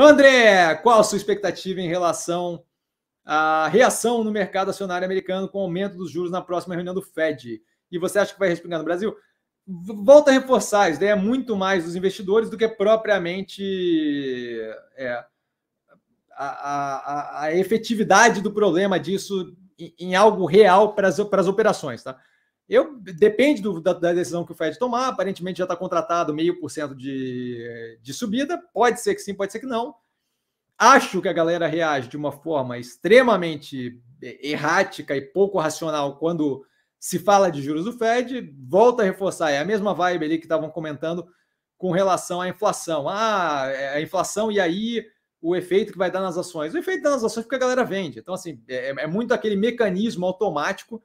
André, qual a sua expectativa em relação à reação no mercado acionário americano com o aumento dos juros na próxima reunião do Fed? E você acha que vai respingar no Brasil? Volta a reforçar, isso daí é muito mais dos investidores do que propriamente é, a, a, a, efetividade do problema disso em, em algo real para as, para as operações, tá? Eu depende do, da, da, decisão que o Fed tomar. Aparentemente já está contratado meio por cento de subida. Pode ser que sim, pode ser que não. Acho que a galera reage de uma forma extremamente errática e pouco racional quando se fala de juros do Fed. Volta a reforçar é a mesma vibe ali que estavam comentando com relação à inflação. Ah, é, a inflação e aí o efeito que vai dar nas ações. O efeito das ações é porque a galera vende. Então assim é, é muito aquele mecanismo automático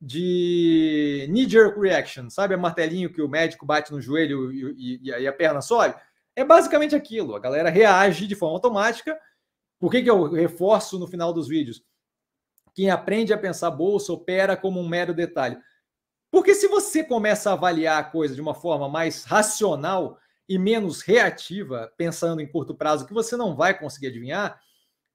de knee jerk reaction, sabe? É martelinho que o médico bate no joelho e, e, e a perna sobe. É basicamente aquilo. A galera reage de forma automática. Por que, que eu reforço no final dos vídeos? Quem aprende a pensar bolsa opera como um mero detalhe. Porque se você começa a avaliar a coisa de uma forma mais racional e menos reativa, pensando em curto prazo, que você não vai conseguir adivinhar,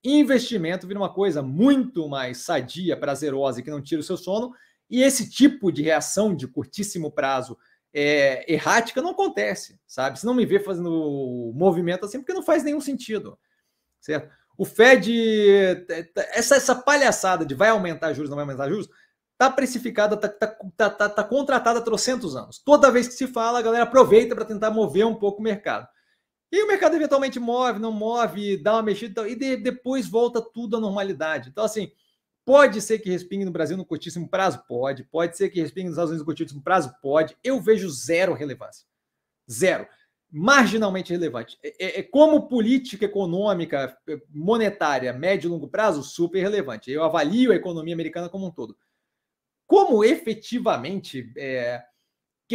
investimento vira uma coisa muito mais sadia, prazerosa e que não tira o seu sono. E esse tipo de reação de curtíssimo prazo é, errática não acontece, sabe? Se não me vê fazendo movimento assim, porque não faz nenhum sentido, certo? O Fed, essa, essa palhaçada de vai aumentar juros, não vai aumentar juros, tá precificada, tá, tá, tá, tá contratada há trocentos anos. Toda vez que se fala, a galera aproveita para tentar mover um pouco o mercado. E o mercado eventualmente move, não move, dá uma mexida e de, depois volta tudo à normalidade. Então, assim, pode ser que respingue no Brasil no curtíssimo prazo? Pode. Pode ser que respingue nos Estados Unidos no curtíssimo prazo? Pode. Eu vejo zero relevância. Zero. Marginalmente relevante. É, é, é como política econômica, é, monetária, médio e longo prazo, super relevante. Eu avalio a economia americana como um todo. Como efetivamente. É,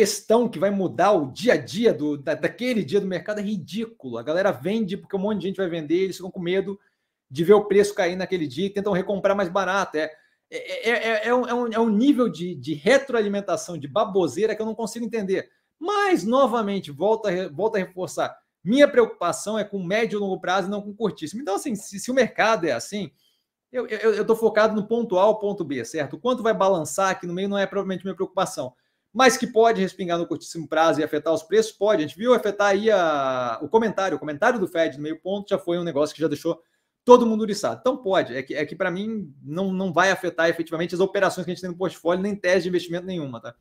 questão que vai mudar o dia a dia do, da, daquele dia do mercado é ridículo. A galera vende porque um monte de gente vai vender, eles ficam com medo de ver o preço cair naquele dia e tentam recomprar mais barato. É, é, é, é, um, é um nível de, de retroalimentação, de baboseira que eu não consigo entender. Mas, novamente, volta, volta a reforçar. Minha preocupação é com médio e longo prazo e não com curtíssimo. Então, assim, se, se o mercado é assim, eu estou focado no ponto A ou ponto B, certo? quanto vai balançar aqui no meio não é provavelmente minha preocupação mas que pode respingar no curtíssimo prazo e afetar os preços? Pode. A gente viu afetar aí a, o comentário. O comentário do Fed no meio ponto já foi um negócio que já deixou todo mundo uriçado. Então pode. É que, é que para mim não, não vai afetar efetivamente as operações que a gente tem no portfólio, nem tese de investimento nenhuma, tá?